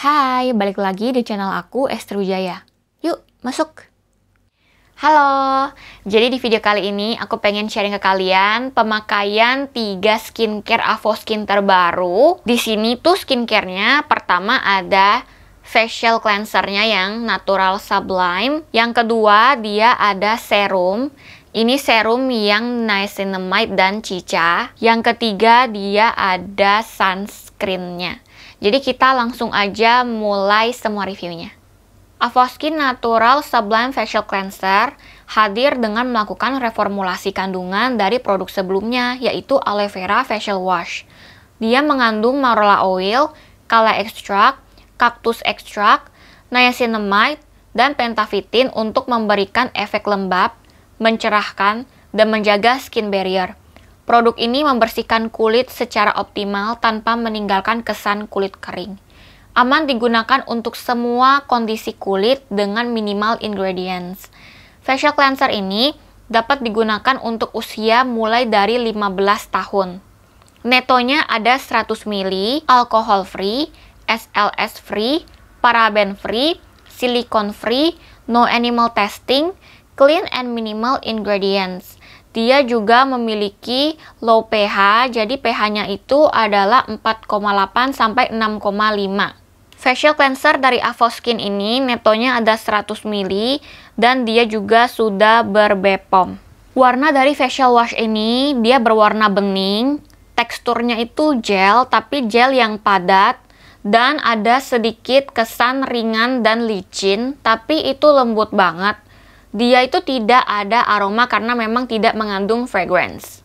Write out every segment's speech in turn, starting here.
Hai, balik lagi di channel aku Esther Wijaya. Yuk, masuk. Halo, jadi di video kali ini aku pengen sharing ke kalian pemakaian 3 skincare Avo Skin terbaru. Di sini tuh skincare-nya pertama ada facial cleansernya yang natural sublime. Yang kedua dia ada serum. Ini serum yang niacinamide dan cica. Yang ketiga dia ada sunscreennya. Jadi kita langsung aja mulai semua reviewnya. Avoskin Natural Sublime Facial Cleanser hadir dengan melakukan reformulasi kandungan dari produk sebelumnya, yaitu Aloe Vera Facial Wash. Dia mengandung Marula Oil, Kala Extract, Cactus Extract, Niacinamide, dan Pentavitin untuk memberikan efek lembab, mencerahkan, dan menjaga skin barrier. Produk ini membersihkan kulit secara optimal tanpa meninggalkan kesan kulit kering. Aman digunakan untuk semua kondisi kulit dengan minimal ingredients. Facial cleanser ini dapat digunakan untuk usia mulai dari 15 tahun. Netonya ada 100 ml, alcohol free, SLS free, paraben free, silikon free, no animal testing, clean and minimal ingredients. Dia juga memiliki low pH, jadi pH-nya itu adalah 4,8 sampai 6,5. Facial cleanser dari Avoskin ini netonya ada 100 ml dan dia juga sudah berbepom. Warna dari facial wash ini dia berwarna bening, teksturnya itu gel tapi gel yang padat dan ada sedikit kesan ringan dan licin tapi itu lembut banget dia itu tidak ada aroma karena memang tidak mengandung fragrance.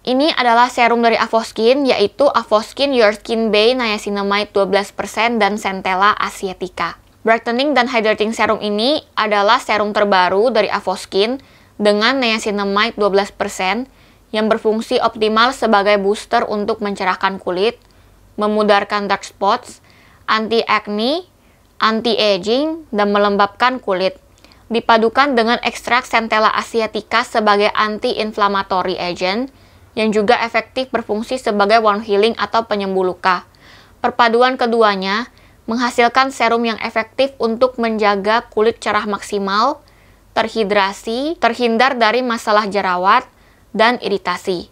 Ini adalah serum dari Avoskin, yaitu Avoskin Your Skin Bay Niacinamide 12% dan Centella Asiatica. Brightening dan Hydrating Serum ini adalah serum terbaru dari Avoskin dengan niacinamide 12% yang berfungsi optimal sebagai booster untuk mencerahkan kulit, memudarkan dark spots, anti acne, anti aging, dan melembabkan kulit dipadukan dengan ekstrak centella asiatica sebagai anti-inflammatory agent yang juga efektif berfungsi sebagai wound healing atau penyembuh luka. Perpaduan keduanya menghasilkan serum yang efektif untuk menjaga kulit cerah maksimal, terhidrasi, terhindar dari masalah jerawat, dan iritasi.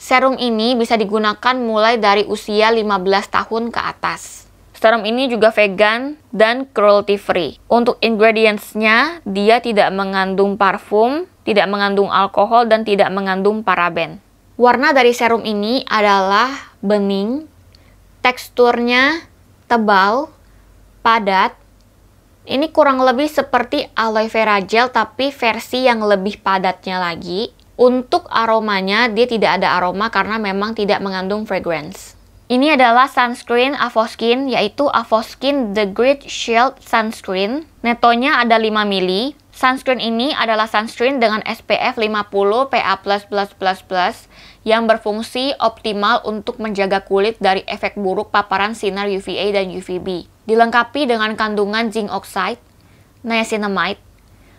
Serum ini bisa digunakan mulai dari usia 15 tahun ke atas. Serum ini juga vegan dan cruelty free. Untuk ingredientsnya, dia tidak mengandung parfum, tidak mengandung alkohol, dan tidak mengandung paraben. Warna dari serum ini adalah bening, teksturnya tebal, padat. Ini kurang lebih seperti aloe vera gel tapi versi yang lebih padatnya lagi. Untuk aromanya, dia tidak ada aroma karena memang tidak mengandung fragrance. Ini adalah sunscreen Avoskin, yaitu Avoskin The Great Shield Sunscreen. Netonya ada 5 mili. Sunscreen ini adalah sunscreen dengan SPF 50 PA++++ yang berfungsi optimal untuk menjaga kulit dari efek buruk paparan sinar UVA dan UVB. Dilengkapi dengan kandungan zinc oxide, niacinamide,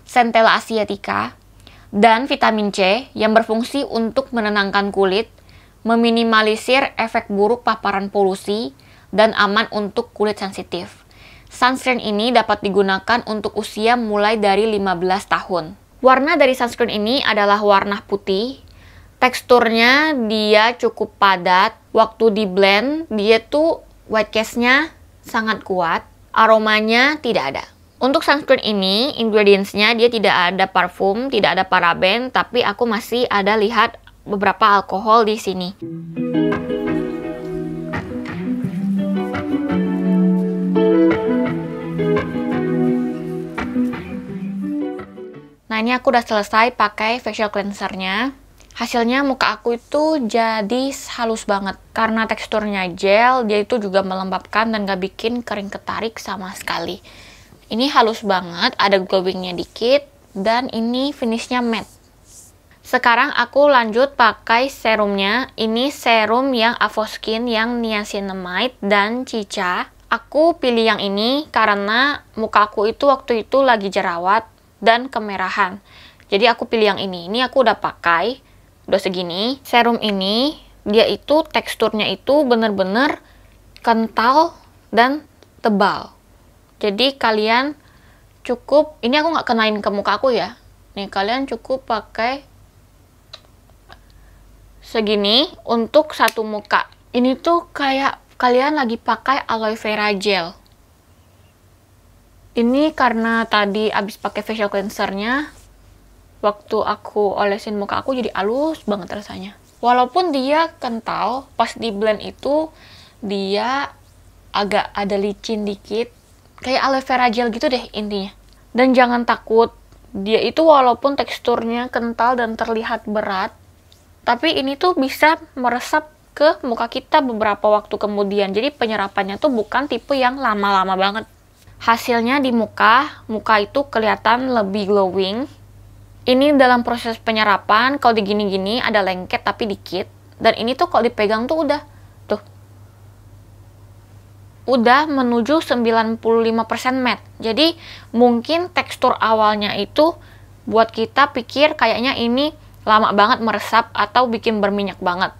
centella asiatica, dan vitamin C yang berfungsi untuk menenangkan kulit meminimalisir efek buruk paparan polusi, dan aman untuk kulit sensitif. Sunscreen ini dapat digunakan untuk usia mulai dari 15 tahun. Warna dari sunscreen ini adalah warna putih. Teksturnya dia cukup padat. Waktu di blend, dia tuh white case-nya sangat kuat. Aromanya tidak ada. Untuk sunscreen ini, ingredients-nya dia tidak ada parfum, tidak ada paraben, tapi aku masih ada lihat beberapa alkohol di sini. Nah ini aku udah selesai pakai facial cleansernya. Hasilnya muka aku itu jadi halus banget. Karena teksturnya gel, dia itu juga melembabkan dan gak bikin kering ketarik sama sekali. Ini halus banget, ada glowingnya dikit, dan ini finishnya matte. Sekarang aku lanjut pakai serumnya. Ini serum yang Avoskin yang niacinamide dan cica. Aku pilih yang ini karena mukaku itu waktu itu lagi jerawat dan kemerahan. Jadi aku pilih yang ini. Ini aku udah pakai, udah segini. Serum ini dia itu teksturnya itu bener-bener kental dan tebal. Jadi kalian cukup, ini aku nggak kenain ke muka aku ya. Nih kalian cukup pakai segini untuk satu muka. Ini tuh kayak kalian lagi pakai aloe vera gel. Ini karena tadi abis pakai facial cleansernya, waktu aku olesin muka aku jadi halus banget rasanya. Walaupun dia kental, pas di blend itu dia agak ada licin dikit, kayak aloe vera gel gitu deh intinya. Dan jangan takut, dia itu walaupun teksturnya kental dan terlihat berat, tapi ini tuh bisa meresap ke muka kita beberapa waktu kemudian. Jadi penyerapannya tuh bukan tipe yang lama-lama banget. Hasilnya di muka, muka itu kelihatan lebih glowing. Ini dalam proses penyerapan, kalau digini-gini ada lengket tapi dikit. Dan ini tuh kalau dipegang tuh udah, tuh. Udah menuju 95% matte. Jadi mungkin tekstur awalnya itu buat kita pikir kayaknya ini lama banget meresap atau bikin berminyak banget.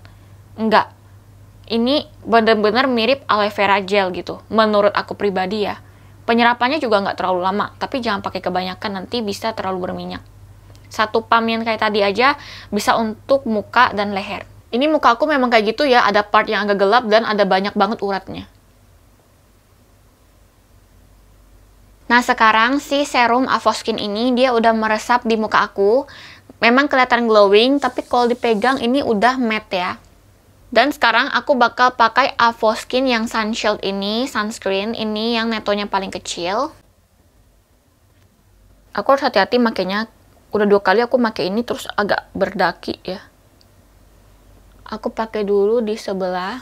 Enggak. Ini benar-benar mirip aloe vera gel gitu, menurut aku pribadi ya. Penyerapannya juga nggak terlalu lama, tapi jangan pakai kebanyakan, nanti bisa terlalu berminyak. Satu pam yang kayak tadi aja bisa untuk muka dan leher. Ini muka aku memang kayak gitu ya, ada part yang agak gelap dan ada banyak banget uratnya. Nah sekarang si serum Avoskin ini dia udah meresap di muka aku memang kelihatan glowing, tapi kalau dipegang ini udah matte ya. Dan sekarang aku bakal pakai Avoskin yang sunshield ini, sunscreen ini yang netonya paling kecil. Aku harus hati-hati makainya. Udah dua kali aku pakai ini terus agak berdaki ya. Aku pakai dulu di sebelah.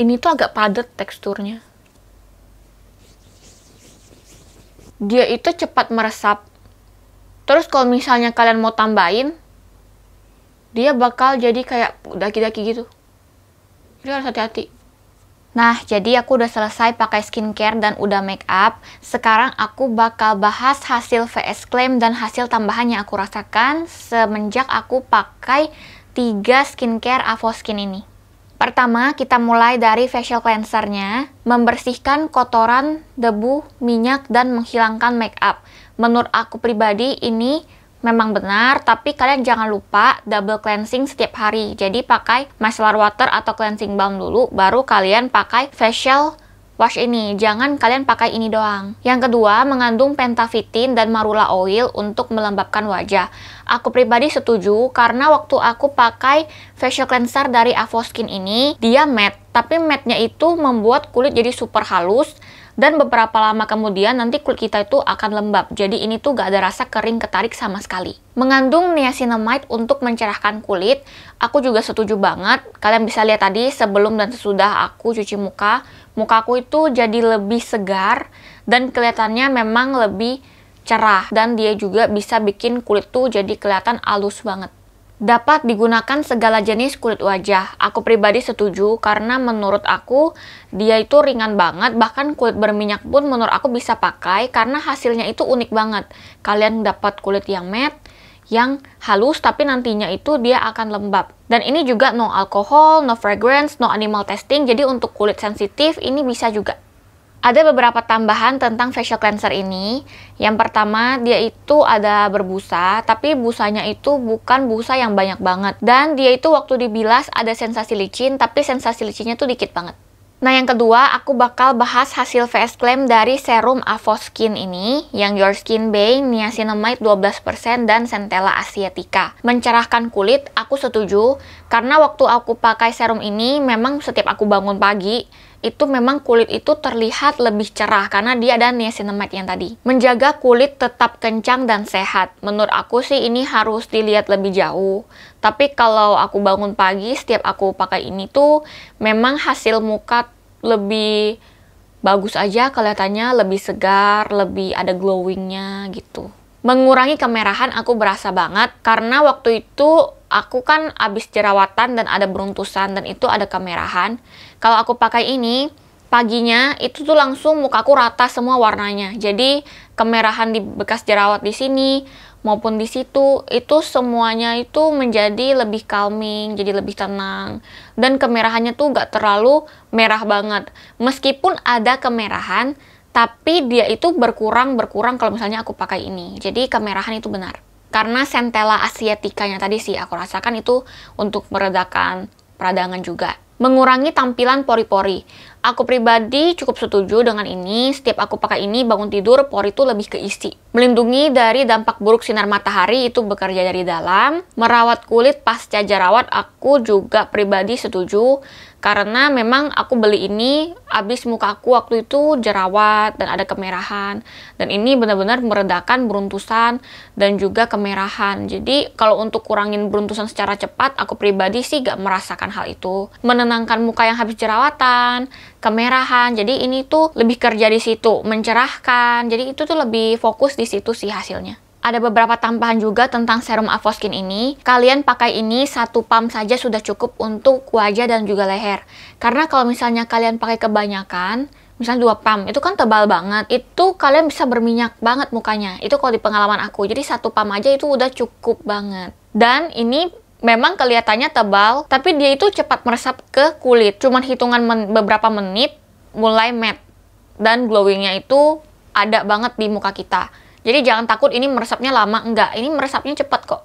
Ini tuh agak padat teksturnya. Dia itu cepat meresap Terus kalau misalnya kalian mau tambahin, dia bakal jadi kayak daki-daki gitu. Jadi harus hati-hati. Nah, jadi aku udah selesai pakai skincare dan udah make up. Sekarang aku bakal bahas hasil VS claim dan hasil tambahan yang aku rasakan semenjak aku pakai 3 skincare Avoskin ini. Pertama, kita mulai dari facial cleansernya, membersihkan kotoran, debu, minyak, dan menghilangkan make up menurut aku pribadi ini memang benar, tapi kalian jangan lupa double cleansing setiap hari. Jadi pakai micellar water atau cleansing balm dulu, baru kalian pakai facial wash ini. Jangan kalian pakai ini doang. Yang kedua, mengandung pentavitin dan marula oil untuk melembabkan wajah. Aku pribadi setuju karena waktu aku pakai facial cleanser dari Avoskin ini, dia matte, tapi matte-nya itu membuat kulit jadi super halus dan beberapa lama kemudian nanti kulit kita itu akan lembab. Jadi ini tuh gak ada rasa kering ketarik sama sekali. Mengandung niacinamide untuk mencerahkan kulit, aku juga setuju banget. Kalian bisa lihat tadi sebelum dan sesudah aku cuci muka, muka aku itu jadi lebih segar dan kelihatannya memang lebih cerah dan dia juga bisa bikin kulit tuh jadi kelihatan halus banget dapat digunakan segala jenis kulit wajah. Aku pribadi setuju karena menurut aku dia itu ringan banget, bahkan kulit berminyak pun menurut aku bisa pakai karena hasilnya itu unik banget. Kalian dapat kulit yang matte, yang halus tapi nantinya itu dia akan lembab. Dan ini juga no alkohol, no fragrance, no animal testing. Jadi untuk kulit sensitif ini bisa juga ada beberapa tambahan tentang facial cleanser ini. Yang pertama, dia itu ada berbusa, tapi busanya itu bukan busa yang banyak banget. Dan dia itu waktu dibilas ada sensasi licin, tapi sensasi licinnya tuh dikit banget. Nah yang kedua, aku bakal bahas hasil face claim dari serum Avoskin ini, yang Your Skin Bay, niacinamide 12% dan Centella asiatica. Mencerahkan kulit, aku setuju, karena waktu aku pakai serum ini, memang setiap aku bangun pagi, itu memang kulit itu terlihat lebih cerah karena dia ada niacinamide yang tadi. Menjaga kulit tetap kencang dan sehat. Menurut aku sih ini harus dilihat lebih jauh. Tapi kalau aku bangun pagi setiap aku pakai ini tuh memang hasil muka lebih bagus aja kelihatannya, lebih segar, lebih ada glowingnya gitu mengurangi kemerahan aku berasa banget karena waktu itu aku kan habis jerawatan dan ada beruntusan dan itu ada kemerahan. Kalau aku pakai ini, paginya itu tuh langsung mukaku rata semua warnanya. Jadi kemerahan di bekas jerawat di sini maupun di situ itu semuanya itu menjadi lebih calming, jadi lebih tenang dan kemerahannya tuh gak terlalu merah banget. Meskipun ada kemerahan, tapi dia itu berkurang berkurang kalau misalnya aku pakai ini jadi kemerahan itu benar karena centella asiatica yang tadi sih aku rasakan itu untuk meredakan peradangan juga mengurangi tampilan pori-pori Aku pribadi cukup setuju dengan ini. Setiap aku pakai ini bangun tidur pori itu lebih keisi. Melindungi dari dampak buruk sinar matahari itu bekerja dari dalam. Merawat kulit pasca jerawat aku juga pribadi setuju karena memang aku beli ini abis muka aku waktu itu jerawat dan ada kemerahan dan ini benar-benar meredakan beruntusan dan juga kemerahan jadi kalau untuk kurangin beruntusan secara cepat aku pribadi sih gak merasakan hal itu menenangkan muka yang habis jerawatan kemerahan. Jadi ini tuh lebih kerja di situ, mencerahkan. Jadi itu tuh lebih fokus di situ sih hasilnya. Ada beberapa tambahan juga tentang serum Avoskin ini. Kalian pakai ini satu pump saja sudah cukup untuk wajah dan juga leher. Karena kalau misalnya kalian pakai kebanyakan, misalnya dua pump, itu kan tebal banget. Itu kalian bisa berminyak banget mukanya. Itu kalau di pengalaman aku. Jadi satu pump aja itu udah cukup banget. Dan ini memang kelihatannya tebal, tapi dia itu cepat meresap ke kulit. Cuman hitungan men beberapa menit mulai matte dan glowingnya itu ada banget di muka kita. Jadi jangan takut ini meresapnya lama, enggak. Ini meresapnya cepat kok.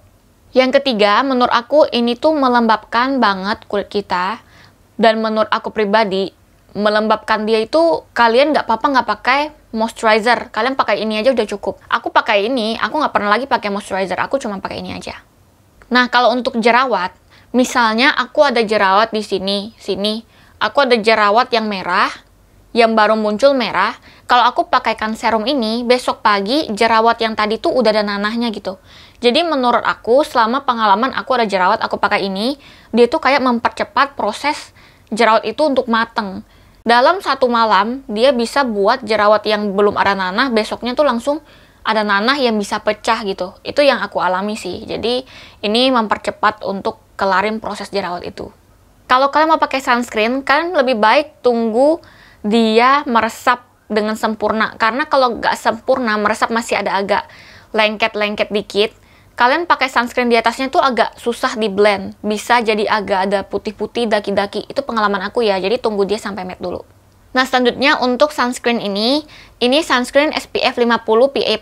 Yang ketiga, menurut aku ini tuh melembabkan banget kulit kita. Dan menurut aku pribadi, melembabkan dia itu kalian nggak apa-apa nggak pakai moisturizer. Kalian pakai ini aja udah cukup. Aku pakai ini, aku nggak pernah lagi pakai moisturizer. Aku cuma pakai ini aja. Nah, kalau untuk jerawat, misalnya aku ada jerawat di sini, sini. Aku ada jerawat yang merah, yang baru muncul merah. Kalau aku pakaikan serum ini, besok pagi jerawat yang tadi tuh udah ada nanahnya gitu. Jadi menurut aku, selama pengalaman aku ada jerawat, aku pakai ini, dia tuh kayak mempercepat proses jerawat itu untuk mateng. Dalam satu malam, dia bisa buat jerawat yang belum ada nanah, besoknya tuh langsung ada nanah yang bisa pecah gitu. Itu yang aku alami sih. Jadi ini mempercepat untuk kelarin proses jerawat itu. Kalau kalian mau pakai sunscreen, kalian lebih baik tunggu dia meresap dengan sempurna. Karena kalau nggak sempurna, meresap masih ada agak lengket-lengket dikit. Kalian pakai sunscreen di atasnya tuh agak susah di blend. Bisa jadi agak ada putih-putih, daki-daki. Itu pengalaman aku ya. Jadi tunggu dia sampai matte dulu. Nah, selanjutnya untuk sunscreen ini, ini sunscreen SPF 50 PA++++.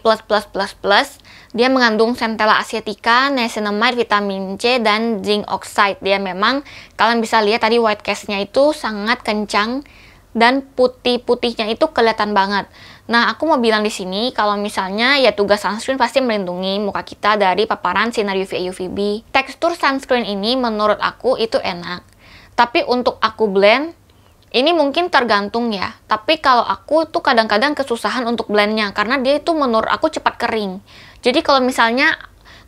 Dia mengandung centella asiatica, niacinamide, vitamin C, dan zinc oxide. Dia memang, kalian bisa lihat tadi white cast-nya itu sangat kencang dan putih-putihnya itu kelihatan banget. Nah, aku mau bilang di sini kalau misalnya ya tugas sunscreen pasti melindungi muka kita dari paparan sinar UVA UVB. Tekstur sunscreen ini menurut aku itu enak. Tapi untuk aku blend, ini mungkin tergantung ya, tapi kalau aku tuh kadang-kadang kesusahan untuk blendnya karena dia itu menurut aku cepat kering. Jadi kalau misalnya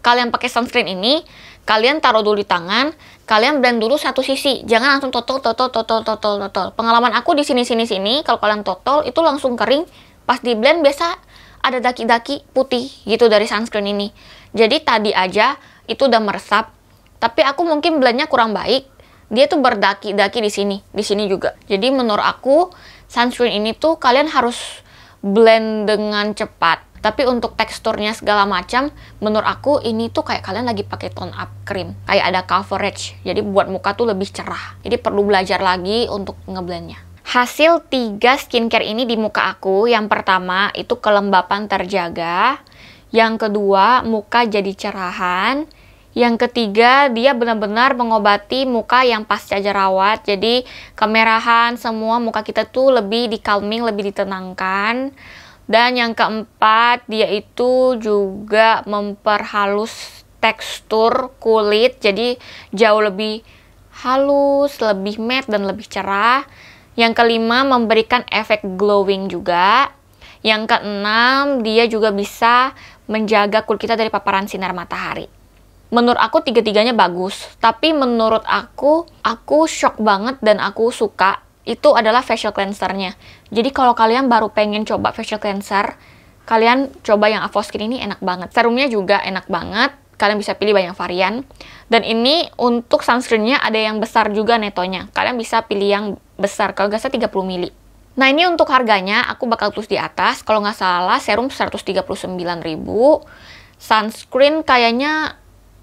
kalian pakai sunscreen ini, kalian taruh dulu di tangan, kalian blend dulu satu sisi, jangan langsung totol totol totol totol totol. Pengalaman aku di sini sini sini, kalau kalian totol itu langsung kering, pas di blend biasa ada daki-daki putih gitu dari sunscreen ini. Jadi tadi aja itu udah meresap, tapi aku mungkin blendnya kurang baik, dia tuh berdaki-daki di sini, di sini juga. Jadi menurut aku sunscreen ini tuh kalian harus blend dengan cepat. Tapi untuk teksturnya segala macam, menurut aku ini tuh kayak kalian lagi pakai tone up cream. Kayak ada coverage, jadi buat muka tuh lebih cerah. Jadi perlu belajar lagi untuk ngeblendnya. Hasil tiga skincare ini di muka aku, yang pertama itu kelembapan terjaga, yang kedua muka jadi cerahan, yang ketiga, dia benar-benar mengobati muka yang pasca jerawat. Jadi, kemerahan semua muka kita tuh lebih di calming, lebih ditenangkan. Dan yang keempat, dia itu juga memperhalus tekstur kulit. Jadi, jauh lebih halus, lebih matte dan lebih cerah. Yang kelima, memberikan efek glowing juga. Yang keenam, dia juga bisa menjaga kulit kita dari paparan sinar matahari menurut aku tiga-tiganya bagus tapi menurut aku aku shock banget dan aku suka itu adalah facial cleansernya jadi kalau kalian baru pengen coba facial cleanser kalian coba yang Avoskin ini enak banget serumnya juga enak banget kalian bisa pilih banyak varian dan ini untuk sunscreennya ada yang besar juga netonya kalian bisa pilih yang besar kalau nggak salah 30 mili Nah ini untuk harganya aku bakal tulis di atas. Kalau nggak salah serum 139.000, sunscreen kayaknya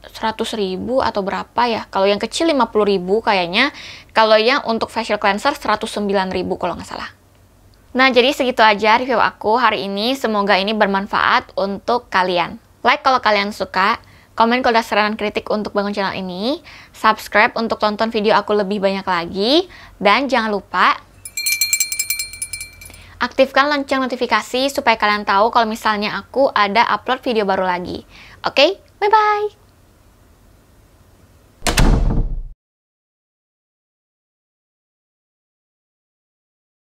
100 ribu atau berapa ya kalau yang kecil 50 ribu kayaknya kalau yang untuk facial cleanser 109 ribu kalau nggak salah nah jadi segitu aja review aku hari ini semoga ini bermanfaat untuk kalian like kalau kalian suka komen kalau ada saran kritik untuk bangun channel ini subscribe untuk tonton video aku lebih banyak lagi dan jangan lupa aktifkan lonceng notifikasi supaya kalian tahu kalau misalnya aku ada upload video baru lagi. Oke, okay? bye-bye!